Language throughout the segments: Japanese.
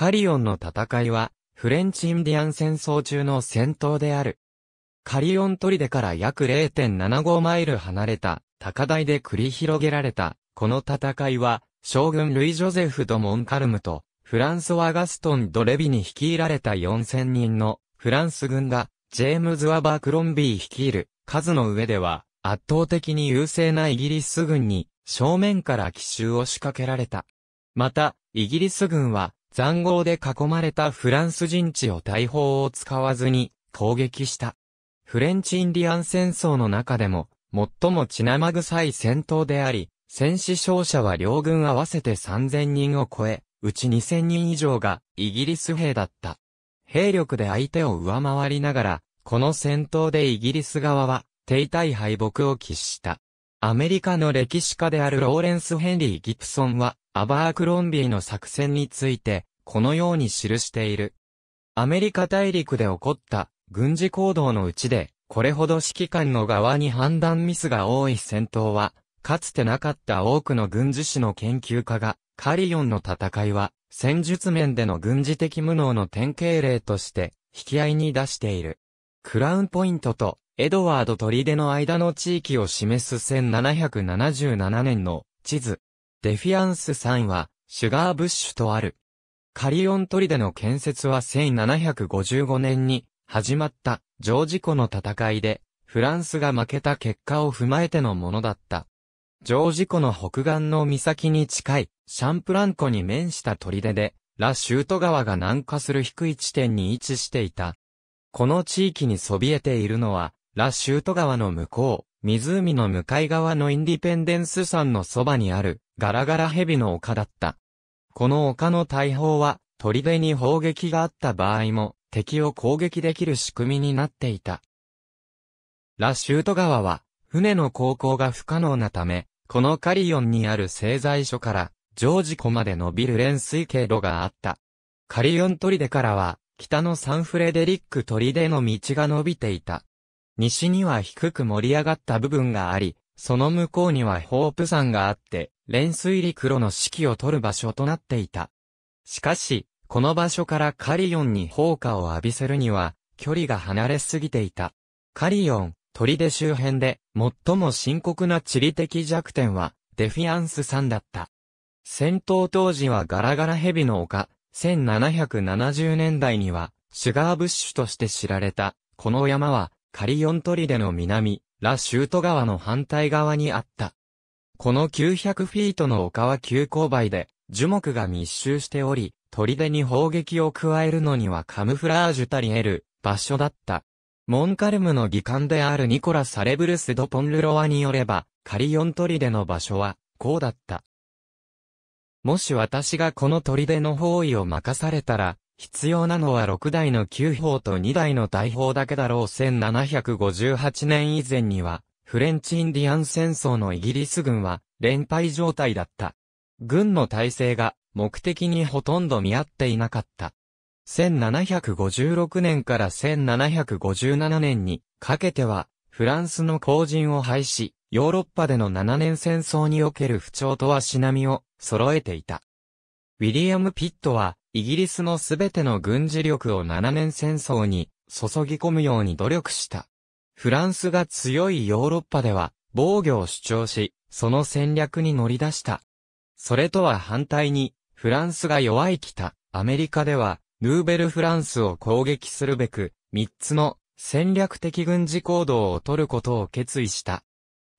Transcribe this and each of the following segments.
カリオンの戦いは、フレンチインディアン戦争中の戦闘である。カリオン砦から約0.75マイル離れた高台で繰り広げられた、この戦いは、将軍ルイ・ジョゼフ・ド・モンカルムと、フランソワ・ガストン・ド・レビに率いられた4000人のフランス軍が、ジェームズ・アバー・クロンビー率いる数の上では、圧倒的に優勢なイギリス軍に正面から奇襲を仕掛けられた。また、イギリス軍は残壕で囲まれたフランス人地を大砲を使わずに攻撃した。フレンチインディアン戦争の中でも、最も血生臭い戦闘であり、戦死勝者は両軍合わせて3000人を超え、うち2000人以上がイギリス兵だった。兵力で相手を上回りながら、この戦闘でイギリス側は、停滞敗北を喫した。アメリカの歴史家であるローレンス・ヘンリー・ギプソンは、アバークロンビーの作戦について、このように記している。アメリカ大陸で起こった軍事行動のうちで、これほど指揮官の側に判断ミスが多い戦闘は、かつてなかった多くの軍事史の研究家が、カリオンの戦いは、戦術面での軍事的無能の典型例として、引き合いに出している。クラウンポイントとエドワードとリデの間の地域を示す1777年の地図。デフィアンス山は、シュガーブッシュとある。カリオン砦の建設は1755年に始まったジョージ湖の戦いで、フランスが負けた結果を踏まえてのものだった。ジョージ湖の北岸の岬に近い、シャンプラン湖に面した砦で、ラ・シュート川が南下する低い地点に位置していた。この地域にそびえているのは、ラ・シュート川の向こう、湖の向かい側のインディペンデンス山のそばにある、ガラガラヘビの丘だった。この丘の大砲は、鳥辺に砲撃があった場合も、敵を攻撃できる仕組みになっていた。ラ・シュート川は、船の航行が不可能なため、このカリオンにある製材所から、ジョージ湖まで伸びる連水経路があった。カリオン砦からは、北のサンフレデリック砦の道が伸びていた。西には低く盛り上がった部分があり、その向こうにはホープ山があって、連水陸路の指揮を取る場所となっていた。しかし、この場所からカリヨンに砲火を浴びせるには、距離が離れすぎていた。カリヨン、砦周辺で、最も深刻な地理的弱点は、デフィアンス山だった。戦闘当時はガラガラ蛇の丘、1770年代には、シュガーブッシュとして知られた、この山は、カリヨントリデの南、ラ・シュート川の反対側にあった。この900フィートの丘は急勾配で、樹木が密集しており、砦に砲撃を加えるのにはカムフラージュたり得る場所だった。モンカルムの議官であるニコラ・サレブルス・ド・ポンルロワによれば、カリヨントリデの場所は、こうだった。もし私がこの砦の方位を任されたら、必要なのは6台の旧砲と2台の大砲だけだろう1758年以前には、フレンチインディアン戦争のイギリス軍は、連敗状態だった。軍の体制が、目的にほとんど見合っていなかった。1756年から1757年にかけては、フランスの後陣を廃し、ヨーロッパでの7年戦争における不調とはしなみを揃えていた。ウィリアム・ピットは、イギリスのすべての軍事力を7年戦争に注ぎ込むように努力した。フランスが強いヨーロッパでは防御を主張し、その戦略に乗り出した。それとは反対に、フランスが弱い北、アメリカでは、ヌーベルフランスを攻撃するべく、3つの戦略的軍事行動を取ることを決意した。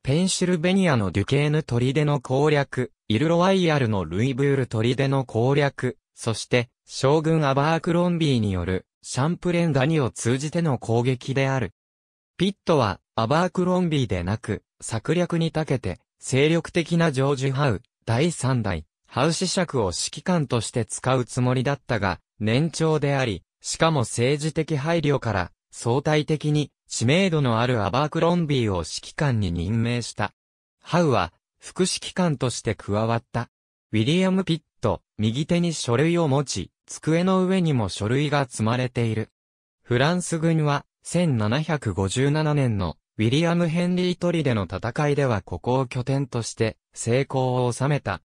ペンシルベニアのデュケーヌ砦の攻略、イルロワイヤルのルイブール砦の攻略、そして、将軍アバークロンビーによる、シャンプレンダニを通じての攻撃である。ピットは、アバークロンビーでなく、策略に長けて、精力的なジョージ・ハウ、第3代、ハウ子爵を指揮官として使うつもりだったが、年長であり、しかも政治的配慮から、相対的に、知名度のあるアバークロンビーを指揮官に任命した。ハウは、副指揮官として加わった。ウィリアム・ピット、右手に書類を持ち、机の上にも書類が積まれている。フランス軍は、1757年のウィリアム・ヘンリー・トリでの戦いではここを拠点として成功を収めた。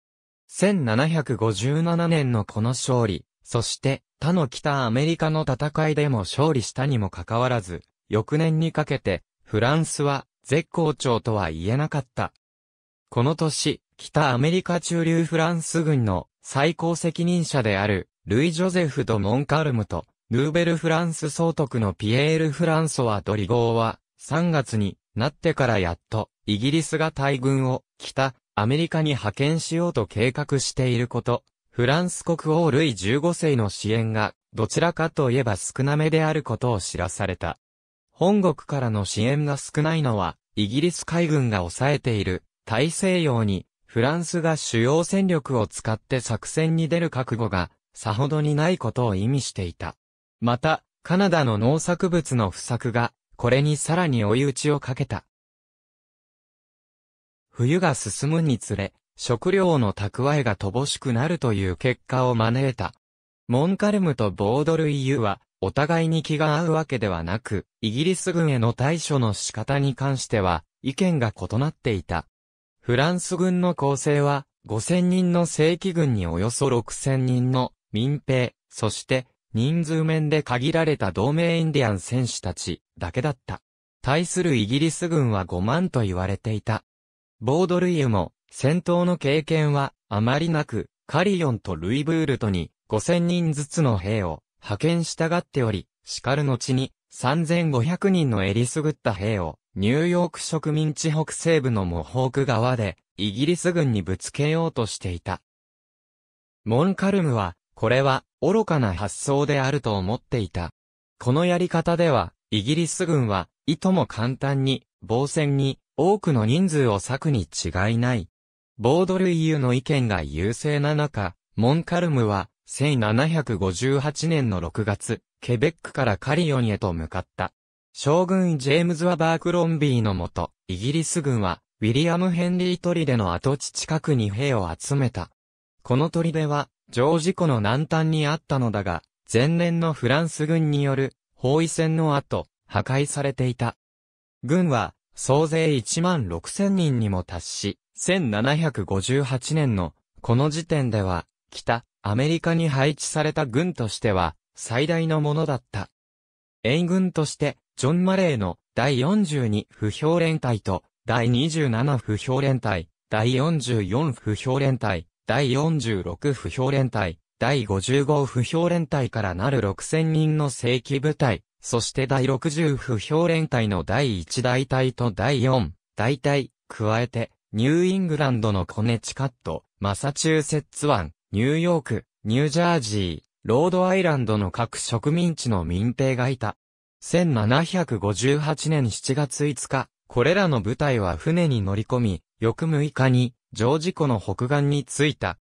1757年のこの勝利、そして他の北アメリカの戦いでも勝利したにもかかわらず、翌年にかけてフランスは絶好調とは言えなかった。この年、北アメリカ中流フランス軍の最高責任者である、ルイ・ジョゼフ・ド・モンカルムと、ヌーベル・フランス総督のピエール・フランソワ・ドリゴーは、3月になってからやっと、イギリスが大軍を、北、アメリカに派遣しようと計画していること、フランス国王ルイ15世の支援が、どちらかといえば少なめであることを知らされた。本国からの支援が少ないのは、イギリス海軍が抑えている、大西洋にフランスが主要戦力を使って作戦に出る覚悟が、さほどにないことを意味していた。また、カナダの農作物の不作が、これにさらに追い打ちをかけた。冬が進むにつれ、食料の蓄えが乏しくなるという結果を招いた。モンカルムとボードル EU は、お互いに気が合うわけではなく、イギリス軍への対処の仕方に関しては、意見が異なっていた。フランス軍の構成は、5000人の正規軍におよそ6000人の民兵、そして人数面で限られた同盟インディアン戦士たちだけだった。対するイギリス軍は5万と言われていた。ボードルイユも戦闘の経験はあまりなく、カリヨンとルイブールトに5000人ずつの兵を派遣したがっており、しかる後に3500人のえりすぐった兵をニューヨーク植民地北西部のモホーク側で、イギリス軍にぶつけようとしていた。モンカルムは、これは、愚かな発想であると思っていた。このやり方では、イギリス軍は、いとも簡単に、防戦に、多くの人数を割くに違いない。ボードルイユの意見が優勢な中、モンカルムは、1758年の6月、ケベックからカリオンへと向かった。将軍ジェームズ・ワバークロンビーのもと、イギリス軍は、ウィリアム・ヘンリー砦の跡地近くに兵を集めた。この砦は、ジョージ湖の南端にあったのだが、前年のフランス軍による包囲戦の後、破壊されていた。軍は、総勢1万6千人にも達し、1758年の、この時点では、北、アメリカに配置された軍としては、最大のものだった。援軍として、ジョン・マレーの第42不評連隊と第27不評連隊、第44不評連隊、第46不評連隊、第55不評連隊からなる6000人の正規部隊、そして第60不評連隊の第1大隊と第4大隊、加えて、ニューイングランドのコネチカット、マサチューセッツ湾、ニューヨーク、ニュージャージー、ロードアイランドの各植民地の民兵がいた。1758年7月5日、これらの部隊は船に乗り込み、翌6日に、ジョージ湖の北岸に着いた。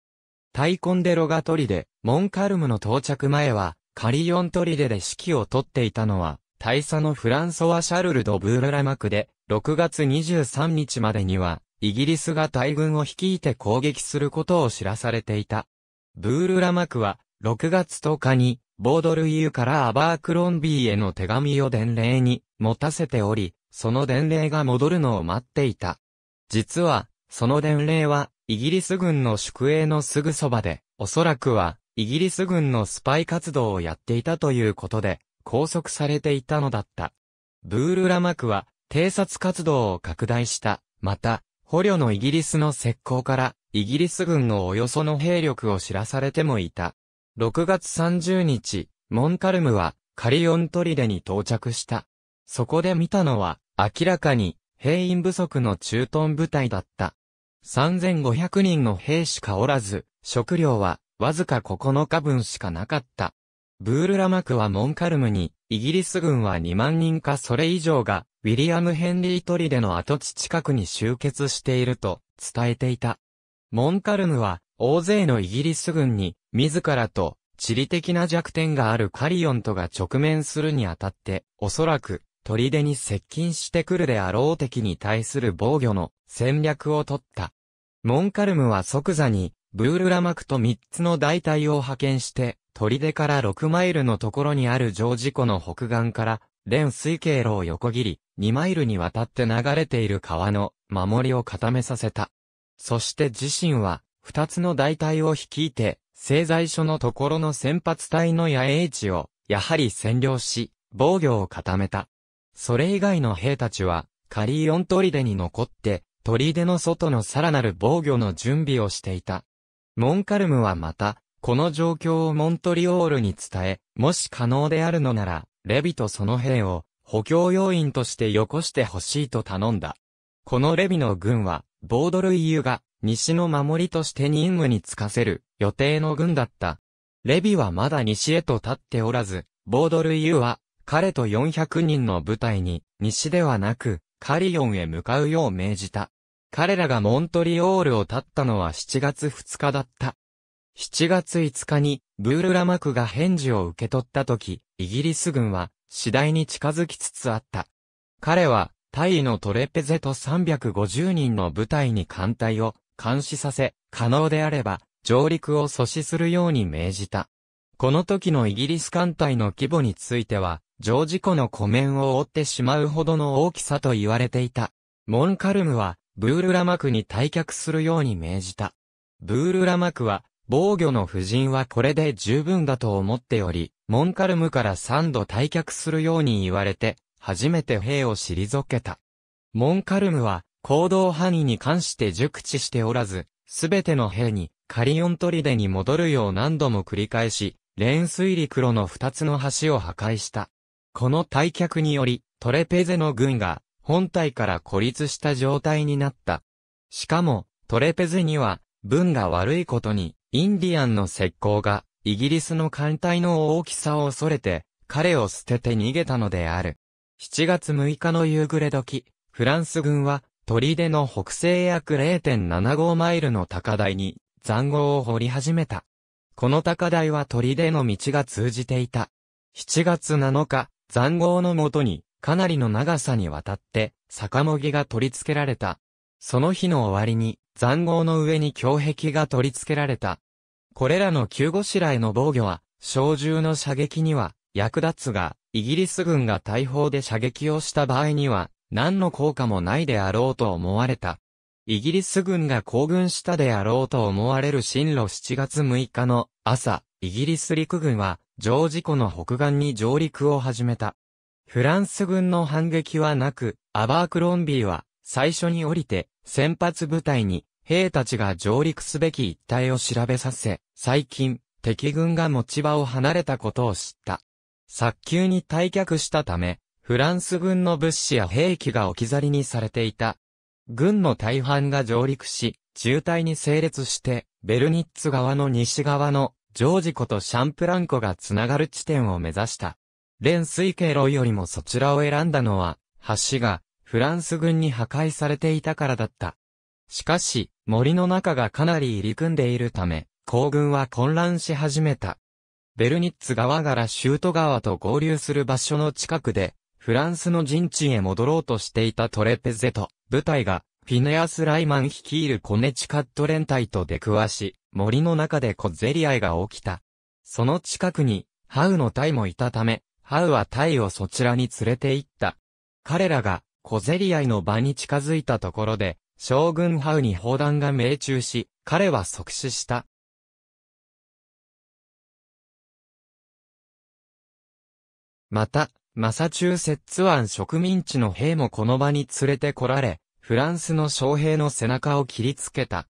タイコンデロガトリデ、モンカルムの到着前は、カリヨントリデで指揮を取っていたのは、大佐のフランソワ・シャルル・ド・ブールラマクで、6月23日までには、イギリスが大軍を率いて攻撃することを知らされていた。ブールラマクは、6月10日に、ボードルイユからアバークロンビーへの手紙を伝令に持たせており、その伝令が戻るのを待っていた。実は、その伝令は、イギリス軍の宿営のすぐそばで、おそらくは、イギリス軍のスパイ活動をやっていたということで、拘束されていたのだった。ブールラマクは、偵察活動を拡大した。また、捕虜のイギリスの石膏から、イギリス軍のおよその兵力を知らされてもいた。6月30日、モンカルムはカリオントリデに到着した。そこで見たのは、明らかに兵員不足の駐屯部隊だった。3500人の兵しかおらず、食料はわずか9日分しかなかった。ブールラマクはモンカルムに、イギリス軍は2万人かそれ以上が、ウィリアム・ヘンリー・トリデの跡地近くに集結していると伝えていた。モンカルムは、大勢のイギリス軍に、自らと地理的な弱点があるカリオンとが直面するにあたって、おそらく、砦に接近してくるであろう敵に対する防御の戦略を取った。モンカルムは即座に、ブールラマクと3つの大隊を派遣して、砦から6マイルのところにあるジョージ湖の北岸から、連水経路を横切り、2マイルにわたって流れている川の守りを固めさせた。そして自身は、2つの大隊を率いて、製材所のところの先発隊の野営地を、やはり占領し、防御を固めた。それ以外の兵たちは、カリーオントリデに残って、砦の外のさらなる防御の準備をしていた。モンカルムはまた、この状況をモントリオールに伝え、もし可能であるのなら、レビとその兵を補強要員としてよこしてほしいと頼んだ。このレビの軍は、ボードルイユが西の守りとして任務に就かせる予定の軍だった。レビはまだ西へと立っておらず、ボードル・ユーは彼と400人の部隊に西ではなくカリオンへ向かうよう命じた。彼らがモントリオールを立ったのは7月2日だった。7月5日にブールラマクが返事を受け取った時、イギリス軍は次第に近づきつつあった。彼は、タイのトレペゼと350人の部隊に艦隊を監視させ、可能であれば、上陸を阻止するように命じた。この時のイギリス艦隊の規模については、ジョージ湖の湖面を覆ってしまうほどの大きさと言われていた。モンカルムは、ブールラマクに退却するように命じた。ブールラマクは、防御の布人はこれで十分だと思っており、モンカルムから三度退却するように言われて、初めて兵を退けた。モンカルムは、行動範囲に関して熟知しておらず、すべての兵にカリオントリデに戻るよう何度も繰り返し、レーン水陸路の二つの橋を破壊した。この退却により、トレペゼの軍が本体から孤立した状態になった。しかも、トレペゼには、軍が悪いことに、インディアンの石膏が、イギリスの艦隊の大きさを恐れて、彼を捨てて逃げたのである。7月6日の夕暮れ時、フランス軍は、砦の北西約0.75マイルの高台に、塹壕を掘り始めた。この高台は砦の道が通じていた。7月7日、塹壕のもとに、かなりの長さにわたって、坂もぎが取り付けられた。その日の終わりに、塹壕の上に胸壁が取り付けられた。これらの急ごしらえの防御は、小銃の射撃には役立つが、イギリス軍が大砲で射撃をした場合には、何の効果もないであろうと思われた。イギリス軍が行軍したであろうと思われる進路7月6日の朝、イギリス陸軍は、ジョージ湖の北岸に上陸を始めた。フランス軍の反撃はなく、アバークロンビーは、最初に降りて、先発部隊に、兵たちが上陸すべき一帯を調べさせ、最近、敵軍が持ち場を離れたことを知った。早急に退却したため、フランス軍の物資や兵器が置き去りにされていた。軍の大半が上陸し、渋滞に整列して、ベルニッツ側の西側のジョージ湖とシャンプラン湖がつながる地点を目指した。連水経路よりもそちらを選んだのは、橋がフランス軍に破壊されていたからだった。しかし、森の中がかなり入り組んでいるため、行軍は混乱し始めた。ベルニッツ川からシュート川と合流する場所の近くで、フランスの陣地へ戻ろうとしていたトレペゼと、部隊が、フィネアス・ライマン率いるコネチカット連隊と出くわし、森の中で小競り合いが起きた。その近くに、ハウの隊もいたため、ハウは隊をそちらに連れて行った。彼らが、小競り合いの場に近づいたところで、将軍ハウに砲弾が命中し、彼は即死した。また、マサチューセッツ湾植民地の兵もこの場に連れてこられ、フランスの将兵の背中を切りつけた。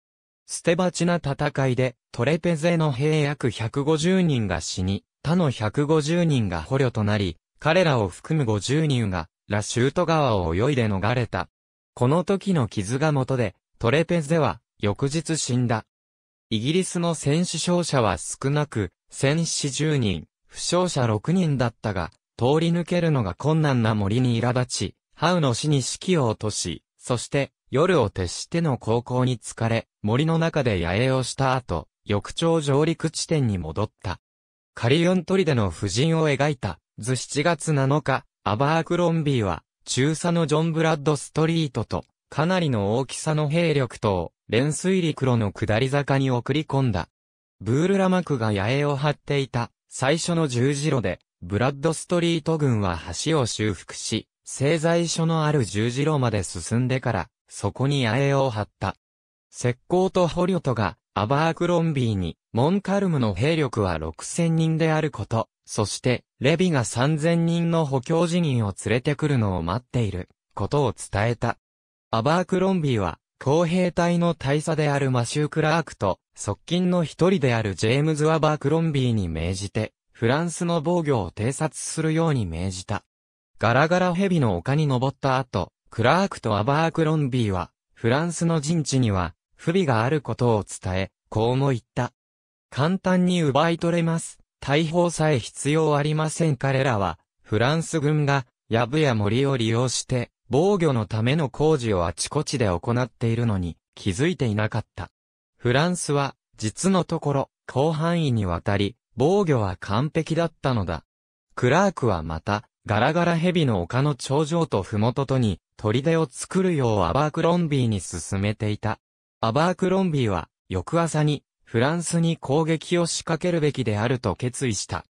捨て鉢な戦いで、トレペゼの兵約150人が死に、他の150人が捕虜となり、彼らを含む50人が、ラシュート川を泳いで逃れた。この時の傷が元で、トレペゼは、翌日死んだ。イギリスの戦死傷者は少なく、戦死1 0人、負傷者6人だったが、通り抜けるのが困難な森に苛立ち、ハウの死に指揮を落とし、そして、夜を徹しての航行に疲れ、森の中で野営をした後、翌朝上陸地点に戻った。カリオントリデの夫人を描いた、図7月7日、アバークロンビーは、中佐のジョン・ブラッドストリートと、かなりの大きさの兵力と、連水陸路の下り坂に送り込んだ。ブールラマクが野営を張っていた、最初の十字路で、ブラッドストリート軍は橋を修復し、製材所のある十字路まで進んでから、そこに野営を張った。石膏と捕虜とが、アバークロンビーに、モンカルムの兵力は6000人であること、そして、レビが3000人の補強辞任を連れてくるのを待っている、ことを伝えた。アバークロンビーは、公兵隊の大佐であるマシュー・クラークと、側近の一人であるジェームズ・アバークロンビーに命じて、フランスの防御を偵察するように命じた。ガラガラ蛇の丘に登った後、クラークとアバークロンビーは、フランスの陣地には、不備があることを伝え、こうも言った。簡単に奪い取れます。大砲さえ必要ありません彼らは、フランス軍が、やぶや森を利用して、防御のための工事をあちこちで行っているのに、気づいていなかった。フランスは、実のところ、広範囲にわたり、防御は完璧だったのだ。クラークはまた、ガラガラヘビの丘の頂上と麓とに、砦を作るようアバークロンビーに進めていた。アバークロンビーは、翌朝に、フランスに攻撃を仕掛けるべきであると決意した。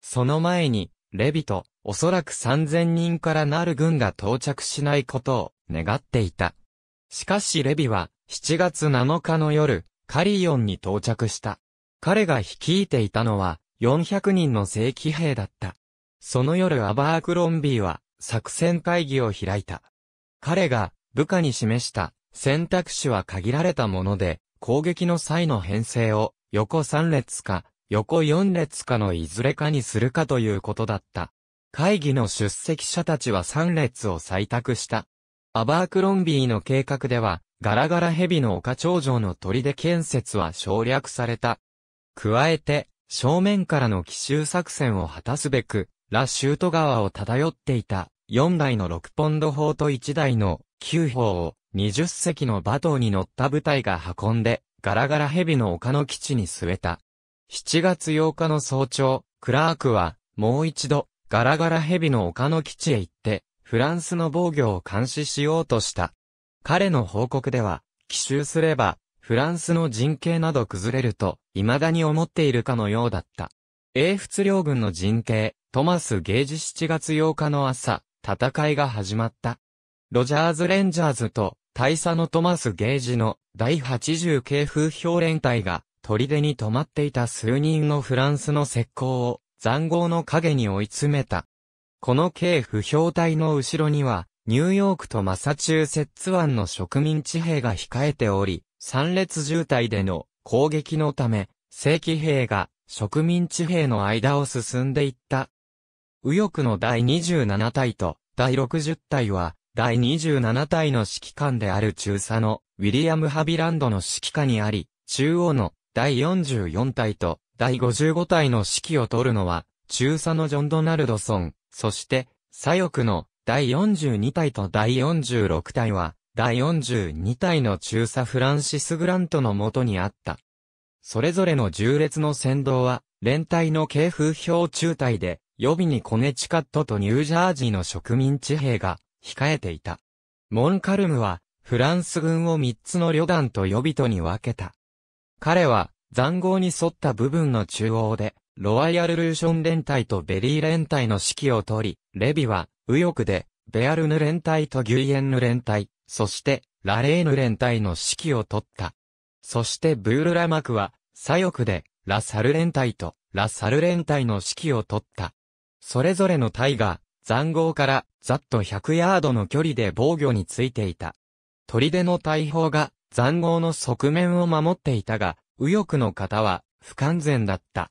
その前に、レビと、おそらく3000人からなる軍が到着しないことを願っていた。しかしレビは、7月7日の夜、カリヨンに到着した。彼が率いていたのは、400人の正規兵だった。その夜アバークロンビーは、作戦会議を開いた。彼が、部下に示した、選択肢は限られたもので、攻撃の際の編成を、横3列か、横4列かのいずれかにするかということだった。会議の出席者たちは3列を採択した。アバークロンビーの計画では、ガラガラヘビの丘頂上の砦建設は省略された。加えて、正面からの奇襲作戦を果たすべく、ラ・シュート川を漂っていた4台の6ポンド砲と1台の9砲を20隻のバトンに乗った部隊が運んでガラガラ蛇の丘の基地に据えた。7月8日の早朝、クラークはもう一度ガラガラ蛇の丘の基地へ行ってフランスの防御を監視しようとした。彼の報告では奇襲すればフランスの陣形など崩れると、未だに思っているかのようだった。英仏両軍の陣形、トマス・ゲージ7月8日の朝、戦いが始まった。ロジャーズ・レンジャーズと、大佐のトマス・ゲージの第80系風評連隊が、砦に止まっていた数人のフランスの石膏を、残壕の影に追い詰めた。この系不評隊の後ろには、ニューヨークとマサチューセッツ湾の植民地兵が控えており、三列渋滞での攻撃のため、正規兵が植民地兵の間を進んでいった。右翼の第27隊と第60隊は、第27隊の指揮官である中佐のウィリアム・ハビランドの指揮下にあり、中央の第44隊と第55隊の指揮を取るのは、中佐のジョン・ドナルドソン、そして、左翼の第42隊と第46隊は、第42体の中佐フランシス・グラントのもとにあった。それぞれの重列の先導は、連隊の系風標中隊で、予備にコネチカットとニュージャージーの植民地兵が控えていた。モンカルムは、フランス軍を3つの旅団と予備とに分けた。彼は、残号に沿った部分の中央で、ロワイヤル・ルーション連隊とベリー連隊の指揮を取り、レビは、右翼で、ベアルヌ連隊とギュイエンヌ連隊、そして、ラレーヌ連隊の指揮を取った。そしてブールラマクは、左翼で、ラサル連隊と、ラサル連隊の指揮を取った。それぞれの隊が、残壕から、ざっと100ヤードの距離で防御についていた。砦の大砲が、残壕の側面を守っていたが、右翼の方は、不完全だった。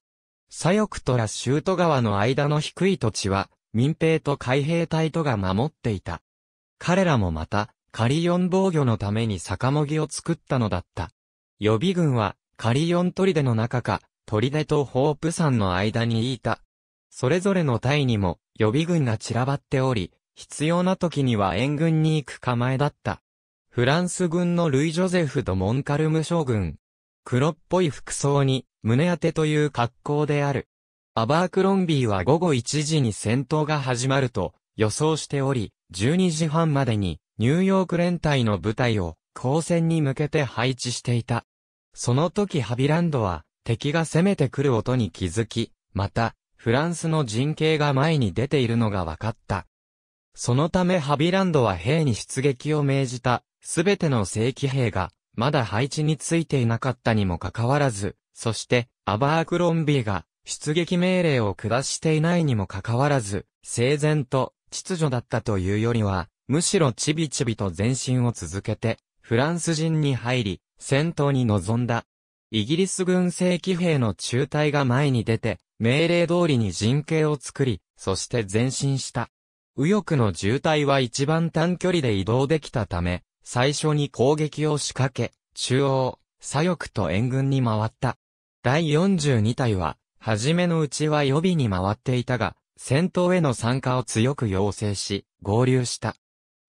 左翼とラシュート川の間の低い土地は、民兵と海兵隊とが守っていた。彼らもまた、カリヨン防御のために酒もぎを作ったのだった。予備軍は、カリヨン砦の中か、砦とホープ山の間にいた。それぞれの隊にも予備軍が散らばっており、必要な時には援軍に行く構えだった。フランス軍のルイ・ジョゼフ・ド・モンカルム将軍。黒っぽい服装に、胸当てという格好である。アバークロンビーは午後1時に戦闘が始まると予想しており、12時半までにニューヨーク連隊の部隊を交戦に向けて配置していた。その時ハビランドは敵が攻めてくる音に気づき、また、フランスの陣形が前に出ているのが分かった。そのためハビランドは兵に出撃を命じた、すべての正規兵が、まだ配置についていなかったにもかかわらず、そして、アバークロンビーが、出撃命令を下していないにもかかわらず、整然と秩序だったというよりは、むしろちびちびと前進を続けて、フランス人に入り、戦闘に臨んだ。イギリス軍正規兵の中隊が前に出て、命令通りに陣形を作り、そして前進した。右翼の渋滞は一番短距離で移動できたため、最初に攻撃を仕掛け、中央、左翼と援軍に回った。第42隊は、はじめのうちは予備に回っていたが、戦闘への参加を強く要請し、合流した。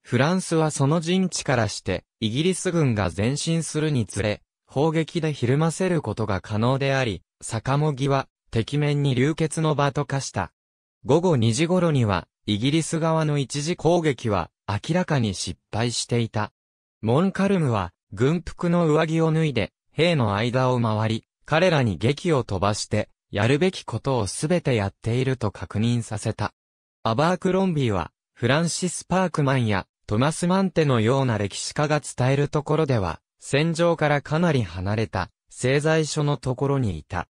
フランスはその陣地からして、イギリス軍が前進するにつれ、砲撃でひるませることが可能であり、坂もぎは、敵面に流血の場と化した。午後2時頃には、イギリス側の一時攻撃は、明らかに失敗していた。モンカルムは、軍服の上着を脱いで、兵の間を回り、彼らに劇を飛ばして、やるべきことをすべてやっていると確認させた。アバークロンビーは、フランシス・パークマンやトマス・マンテのような歴史家が伝えるところでは、戦場からかなり離れた、製材所のところにいた。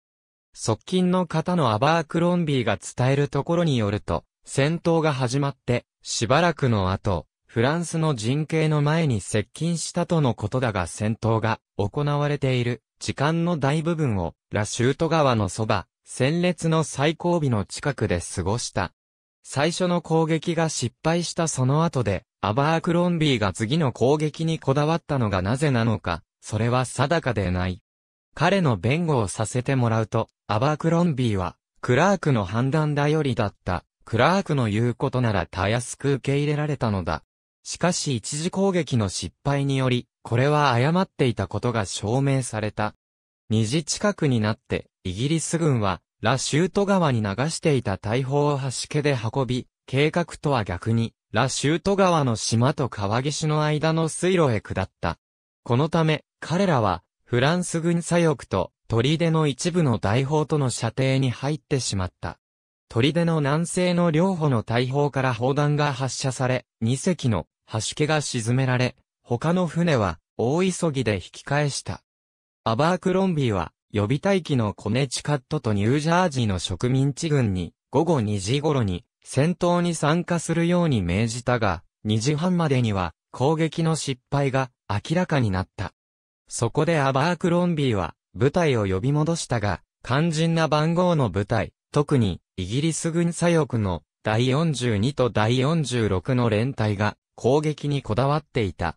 側近の方のアバークロンビーが伝えるところによると、戦闘が始まって、しばらくの後、フランスの陣形の前に接近したとのことだが戦闘が行われている時間の大部分をラシュート川のそば、戦列の最後尾の近くで過ごした。最初の攻撃が失敗したその後で、アバークロンビーが次の攻撃にこだわったのがなぜなのか、それは定かでない。彼の弁護をさせてもらうと、アバークロンビーは、クラークの判断頼りだった。クラークの言うことならたやすく受け入れられたのだ。しかし一時攻撃の失敗により、これは誤っていたことが証明された。2時近くになって、イギリス軍は、ラシュート川に流していた大砲を橋家で運び、計画とは逆に、ラシュート川の島と川岸の間の水路へ下った。このため、彼らは、フランス軍左翼と、砦の一部の大砲との射程に入ってしまった。砦の南西の両方の大砲から砲弾が発射され、2隻の橋家が沈められ、他の船は大急ぎで引き返した。アバークロンビーは予備待機のコネチカットとニュージャージーの植民地軍に午後2時頃に戦闘に参加するように命じたが、2時半までには攻撃の失敗が明らかになった。そこでアバークロンビーは部隊を呼び戻したが、肝心な番号の部隊、特にイギリス軍左翼の第42と第46の連隊が攻撃にこだわっていた。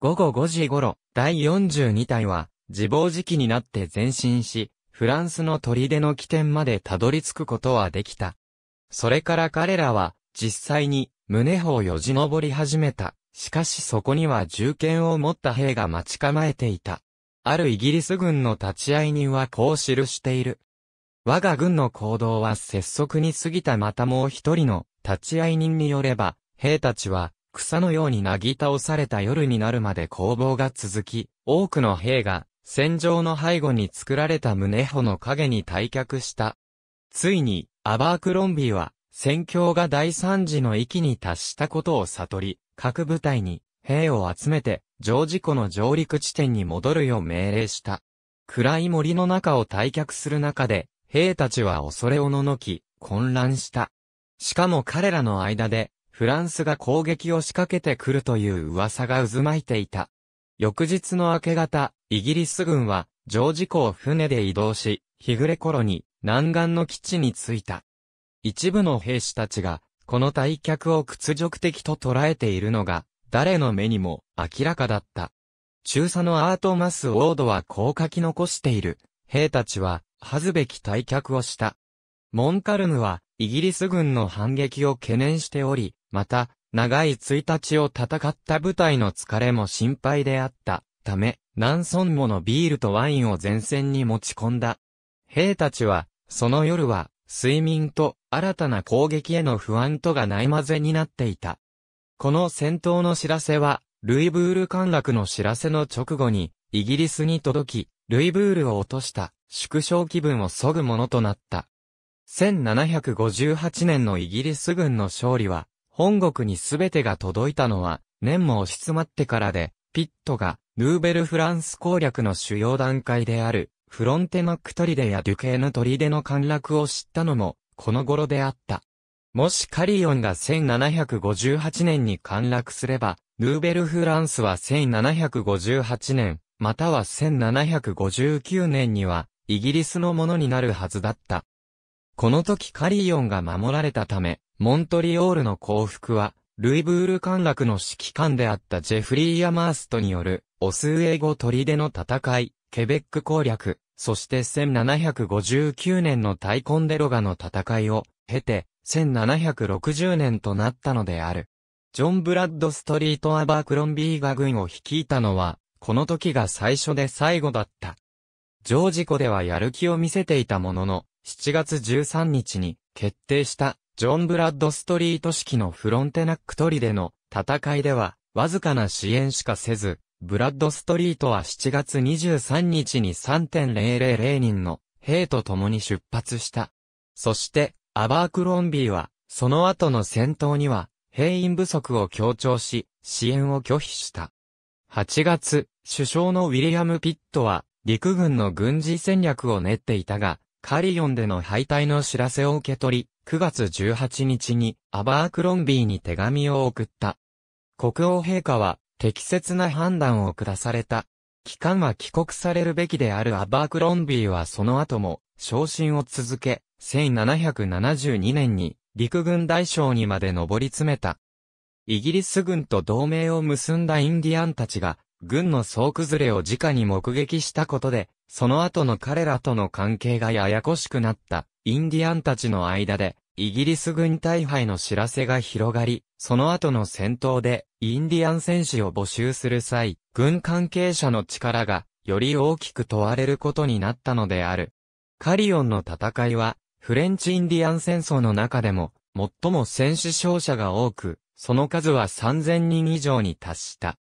午後5時頃、第42隊は、自暴自棄になって前進し、フランスの砦の起点までたどり着くことはできた。それから彼らは、実際に、胸砲をよじ登り始めた。しかしそこには銃剣を持った兵が待ち構えていた。あるイギリス軍の立ち会い人はこう記している。我が軍の行動は拙速に過ぎたまたもう一人の立ち会い人によれば、兵たちは草のようになぎ倒された夜になるまで攻防が続き、多くの兵が、戦場の背後に作られた胸穂の影に退却した。ついに、アバークロンビーは、戦況が大惨事の域に達したことを悟り、各部隊に、兵を集めて、ジョージ湖の上陸地点に戻るよう命令した。暗い森の中を退却する中で、兵たちは恐れおののき、混乱した。しかも彼らの間で、フランスが攻撃を仕掛けてくるという噂が渦巻いていた。翌日の明け方、イギリス軍は、ジョージ船で移動し、日暮れ頃に、南岸の基地に着いた。一部の兵士たちが、この退却を屈辱的と捉えているのが、誰の目にも明らかだった。中佐のアートマス・ウォードはこう書き残している。兵たちは、恥ずべき退却をした。モンカルムは、イギリス軍の反撃を懸念しており、また、長い1日を戦った部隊の疲れも心配であったため、何村ものビールとワインを前線に持ち込んだ。兵たちは、その夜は、睡眠と新たな攻撃への不安とがない混ぜになっていた。この戦闘の知らせは、ルイブール陥落の知らせの直後に、イギリスに届き、ルイブールを落とした縮小気分を削ぐものとなった。1758年のイギリス軍の勝利は、本国にすべてが届いたのは、年も押し詰まってからで、ピットが、ヌーベルフランス攻略の主要段階である、フロンテノックトリデやデュケーヌトリデの陥落を知ったのも、この頃であった。もしカリオンが1758年に陥落すれば、ヌーベルフランスは1758年、または1759年には、イギリスのものになるはずだった。この時カリオンが守られたため、モントリオールの降伏は、ルイブール陥落の指揮官であったジェフリー・ヤマーストによる、オスウエゴ砦の戦い、ケベック攻略、そして1759年のタイコンデロガの戦いを、経て、1760年となったのである。ジョン・ブラッドストリート・アバークロンビーが軍を率いたのは、この時が最初で最後だった。ジョージ湖ではやる気を見せていたものの、7月13日に決定したジョン・ブラッドストリート式のフロンテナックトリでの戦いでは、わずかな支援しかせず、ブラッドストリートは7月23日に3.000人の兵と共に出発した。そして、アバークロンビーは、その後の戦闘には、兵員不足を強調し、支援を拒否した。8月、首相のウィリアム・ピットは、陸軍の軍事戦略を練っていたが、カリヨンでの敗退の知らせを受け取り、9月18日にアバークロンビーに手紙を送った。国王陛下は適切な判断を下された。期間は帰国されるべきであるアバークロンビーはその後も昇進を続け、1772年に陸軍大将にまで上り詰めた。イギリス軍と同盟を結んだインディアンたちが、軍の総崩れを直に目撃したことで、その後の彼らとの関係がややこしくなった。インディアンたちの間で、イギリス軍大敗の知らせが広がり、その後の戦闘で、インディアン戦士を募集する際、軍関係者の力が、より大きく問われることになったのである。カリオンの戦いは、フレンチインディアン戦争の中でも、最も戦死傷者が多く、その数は3000人以上に達した。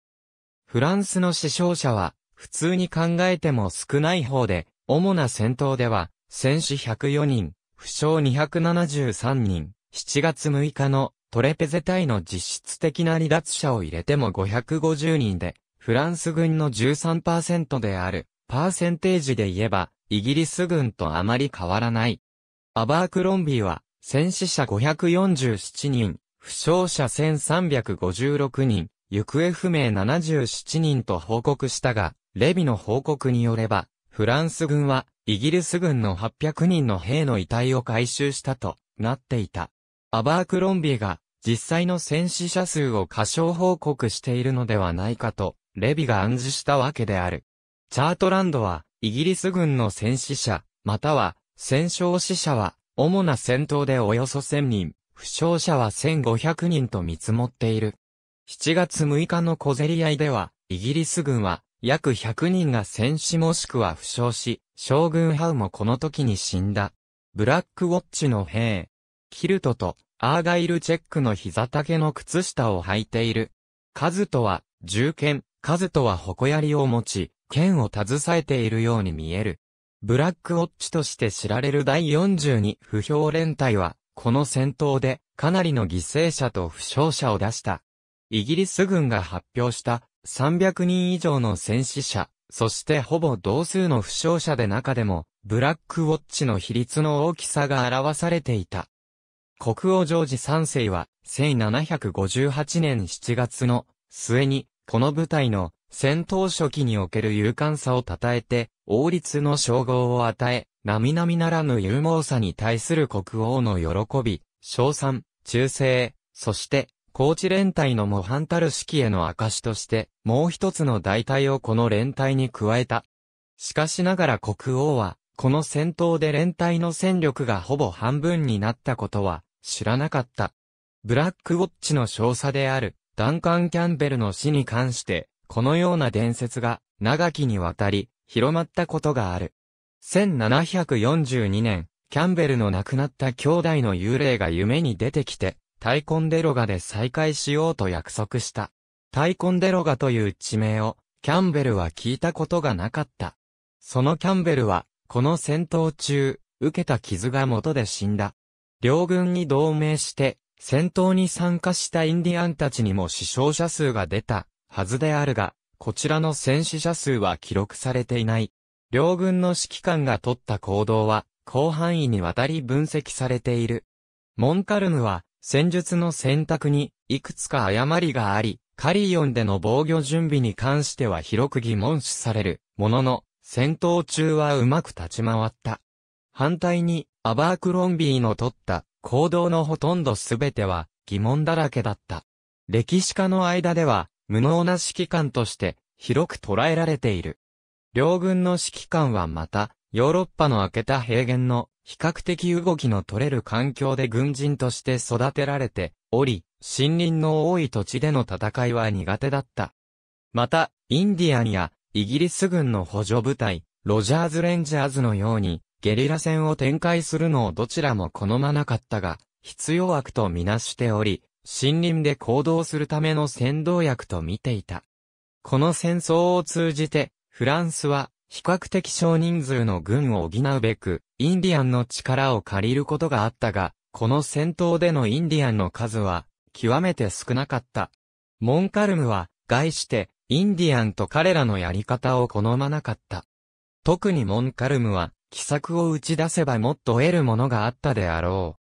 フランスの死傷者は、普通に考えても少ない方で、主な戦闘では、戦死104人、負傷273人、7月6日のトレペゼ隊の実質的な離脱者を入れても550人で、フランス軍の13%である、パーセンテージで言えば、イギリス軍とあまり変わらない。アバークロンビーは、戦死者547人、負傷者1356人、行方不明77人と報告したが、レビの報告によれば、フランス軍はイギリス軍の800人の兵の遺体を回収したとなっていた。アバークロンビーが実際の戦死者数を過小報告しているのではないかと、レビが暗示したわけである。チャートランドは、イギリス軍の戦死者、または、戦傷死者は、主な戦闘でおよそ1000人、負傷者は1500人と見積もっている。7月6日の小競り合いでは、イギリス軍は、約100人が戦死もしくは負傷し、将軍ハウもこの時に死んだ。ブラックウォッチの兵。キルトとアーガイルチェックの膝丈の靴下を履いている。カズトは銃剣、カズトは矛槍を持ち、剣を携えているように見える。ブラックウォッチとして知られる第42不評連隊は、この戦闘でかなりの犠牲者と負傷者を出した。イギリス軍が発表した300人以上の戦死者、そしてほぼ同数の負傷者で中でも、ブラックウォッチの比率の大きさが表されていた。国王ジョージ3世は、1758年7月の末に、この部隊の戦闘初期における勇敢さを称えて、王立の称号を与え、並々ならぬ勇猛さに対する国王の喜び、称賛、忠誠、そして、高知連隊の模範たる式への証として、もう一つの代替をこの連隊に加えた。しかしながら国王は、この戦闘で連隊の戦力がほぼ半分になったことは知らなかった。ブラックウォッチの少佐であるダンカン・キャンベルの死に関して、このような伝説が長きにわたり広まったことがある。1742年、キャンベルの亡くなった兄弟の幽霊が夢に出てきて、タイコンデロガで再会しようと約束した。タイコンデロガという地名を、キャンベルは聞いたことがなかった。そのキャンベルは、この戦闘中、受けた傷が元で死んだ。両軍に同盟して、戦闘に参加したインディアンたちにも死傷者数が出た、はずであるが、こちらの戦死者数は記録されていない。両軍の指揮官が取った行動は、広範囲にわたり分析されている。モンカルムは、戦術の選択に、いくつか誤りがあり、カリオンでの防御準備に関しては広く疑問視される、ものの、戦闘中はうまく立ち回った。反対に、アバークロンビーの取った行動のほとんどすべては疑問だらけだった。歴史家の間では、無能な指揮官として広く捉えられている。両軍の指揮官はまた、ヨーロッパの開けた平原の比較的動きの取れる環境で軍人として育てられており、森林の多い土地での戦いは苦手だった。また、インディアンやイギリス軍の補助部隊、ロジャーズ・レンジャーズのように、ゲリラ戦を展開するのをどちらも好まなかったが、必要悪とみなしており、森林で行動するための先導役と見ていた。この戦争を通じて、フランスは比較的少人数の軍を補うべく、インディアンの力を借りることがあったが、この戦闘でのインディアンの数は、極めて少なかった。モンカルムは、概して、インディアンと彼らのやり方を好まなかった。特にモンカルムは、奇策を打ち出せばもっと得るものがあったであろう。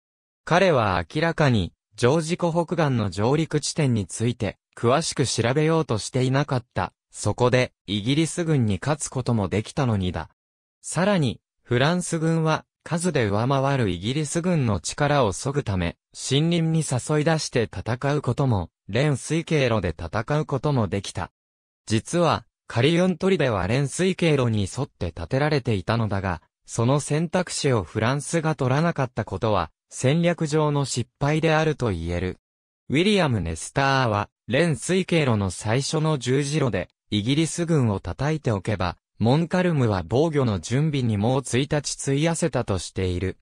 彼は明らかに、ジョージ湖北岸の上陸地点について、詳しく調べようとしていなかった。そこで、イギリス軍に勝つこともできたのにだ。さらに、フランス軍は数で上回るイギリス軍の力を削ぐため、森林に誘い出して戦うことも、連水経路で戦うこともできた。実は、カリウントリベは連水経路に沿って建てられていたのだが、その選択肢をフランスが取らなかったことは、戦略上の失敗であると言える。ウィリアム・ネスターは、連水経路の最初の十字路で、イギリス軍を叩いておけば、モンカルムは防御の準備にもう1日費やせたとしている。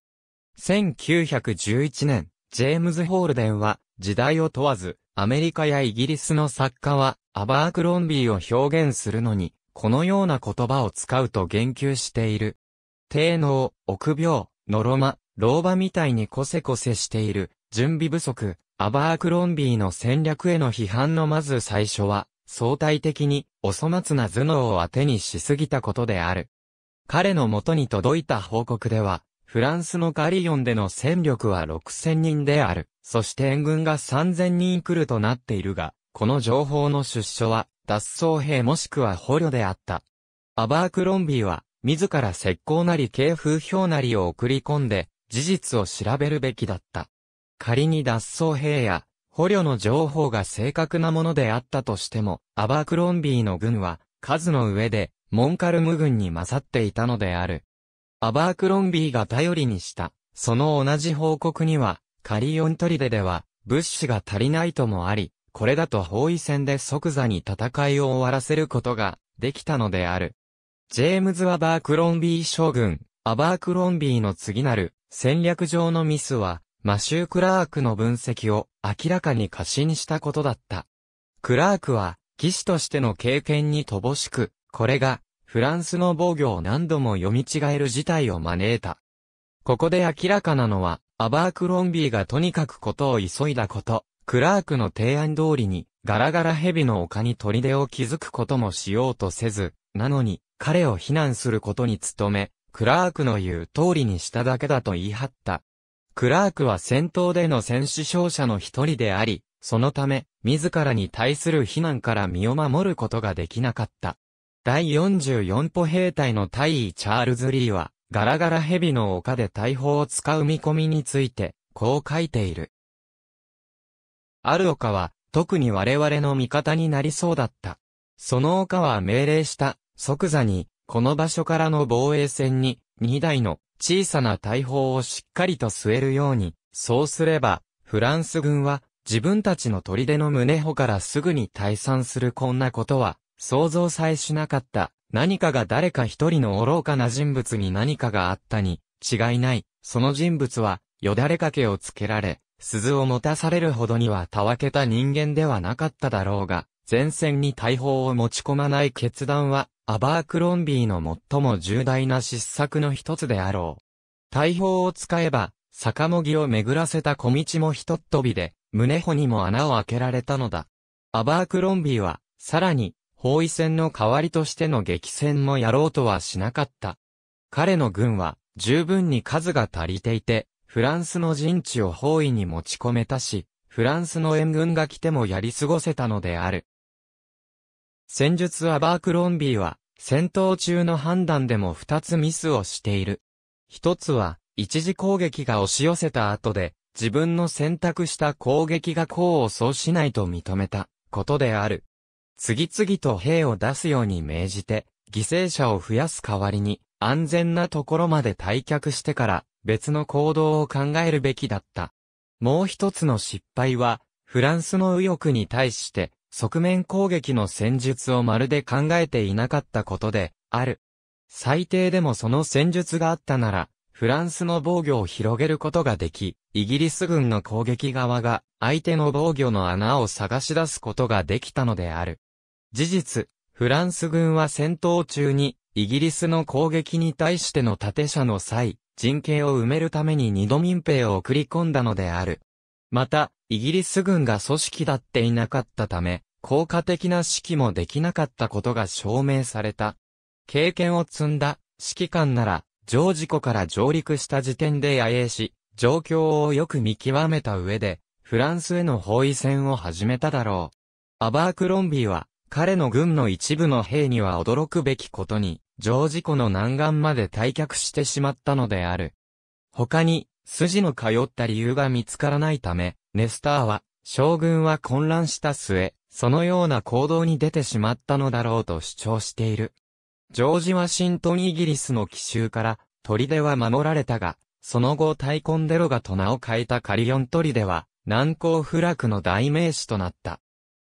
1911年、ジェームズ・ホールデンは、時代を問わず、アメリカやイギリスの作家は、アバークロンビーを表現するのに、このような言葉を使うと言及している。低能、臆病、のろま、老婆みたいにこせこせしている、準備不足、アバークロンビーの戦略への批判のまず最初は、相対的にお粗末な頭脳を当てにしすぎたことである。彼の元に届いた報告では、フランスのカリヨンでの戦力は6000人である。そして援軍が3000人来るとなっているが、この情報の出所は、脱走兵もしくは捕虜であった。アバークロンビーは、自ら石膏なり警風氷なりを送り込んで、事実を調べるべきだった。仮に脱走兵や、捕虜の情報が正確なものであったとしても、アバークロンビーの軍は、数の上で、モンカルム軍に勝っていたのである。アバークロンビーが頼りにした、その同じ報告には、カリオントリデでは、物資が足りないともあり、これだと包囲戦で即座に戦いを終わらせることができたのである。ジェームズ・アバークロンビー将軍、アバークロンビーの次なる戦略上のミスは、マシュー・クラークの分析を明らかに過信したことだった。クラークは、騎士としての経験に乏しく、これが、フランスの防御を何度も読み違える事態を招いた。ここで明らかなのは、アバークロンビーがとにかくことを急いだこと、クラークの提案通りに、ガラガラ蛇の丘に砦を築くこともしようとせず、なのに、彼を非難することに努め、クラークの言う通りにしただけだと言い張った。クラークは戦闘での戦死傷者の一人であり、そのため、自らに対する非難から身を守ることができなかった。第44歩兵隊の大尉チャールズ・リーは、ガラガラ蛇の丘で大砲を使う見込みについて、こう書いている。ある丘は、特に我々の味方になりそうだった。その丘は命令した、即座に、この場所からの防衛戦に、2台の小さな大砲をしっかりと据えるように、そうすれば、フランス軍は自分たちの砦の胸穂からすぐに退散するこんなことは、想像さえしなかった。何かが誰か一人の愚かな人物に何かがあったに、違いない。その人物は、よだれかけをつけられ、鈴を持たされるほどにはたわけた人間ではなかっただろうが、前線に大砲を持ち込まない決断は、アバークロンビーの最も重大な失策の一つであろう。大砲を使えば、坂もぎを巡らせた小道もひとっ飛びで、胸穂にも穴を開けられたのだ。アバークロンビーは、さらに、包囲戦の代わりとしての激戦もやろうとはしなかった。彼の軍は、十分に数が足りていて、フランスの陣地を包囲に持ち込めたし、フランスの援軍が来てもやり過ごせたのである。戦術アバークロンビーは、戦闘中の判断でも二つミスをしている。一つは、一時攻撃が押し寄せた後で、自分の選択した攻撃が功を奏しないと認めたことである。次々と兵を出すように命じて、犠牲者を増やす代わりに、安全なところまで退却してから別の行動を考えるべきだった。もう一つの失敗は、フランスの右翼に対して、側面攻撃の戦術をまるで考えていなかったことで、ある。最低でもその戦術があったなら、フランスの防御を広げることができ、イギリス軍の攻撃側が相手の防御の穴を探し出すことができたのである。事実、フランス軍は戦闘中にイギリスの攻撃に対しての盾者の際、陣形を埋めるために二度民兵を送り込んだのである。また、イギリス軍が組織だっていなかったため、効果的な指揮もできなかったことが証明された。経験を積んだ指揮官なら、常時湖から上陸した時点で野営し、状況をよく見極めた上で、フランスへの包囲戦を始めただろう。アバークロンビーは、彼の軍の一部の兵には驚くべきことに、ージ湖の南岸まで退却してしまったのである。他に、筋の通った理由が見つからないため、ネスターは、将軍は混乱した末、そのような行動に出てしまったのだろうと主張している。ジョージ・ワシントンイギリスの奇襲から、砦は守られたが、その後タイコンデロがと名を変えたカリオン砦は、難攻不落の代名詞となった。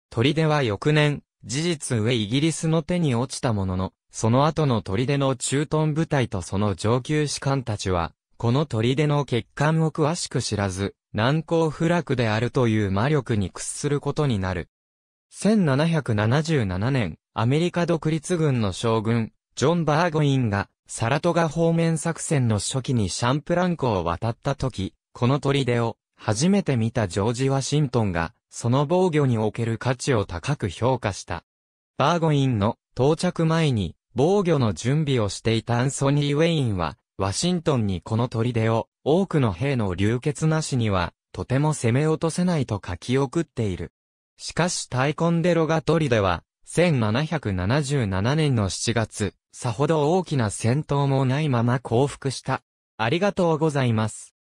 砦は翌年、事実上イギリスの手に落ちたものの、その後の砦の駐屯部隊とその上級士官たちは、この砦の欠陥を詳しく知らず、難攻不落であるという魔力に屈することになる。1777年、アメリカ独立軍の将軍、ジョン・バーゴインが、サラトガ方面作戦の初期にシャンプランコを渡った時、この砦を、初めて見たジョージ・ワシントンが、その防御における価値を高く評価した。バーゴインの到着前に、防御の準備をしていたアンソニー・ウェインは、ワシントンにこの砦を、多くの兵の流血なしには、とても攻め落とせないと書き送っている。しかしタイコンデロガ砦は、1777年の7月、さほど大きな戦闘もないまま降伏した。ありがとうございます。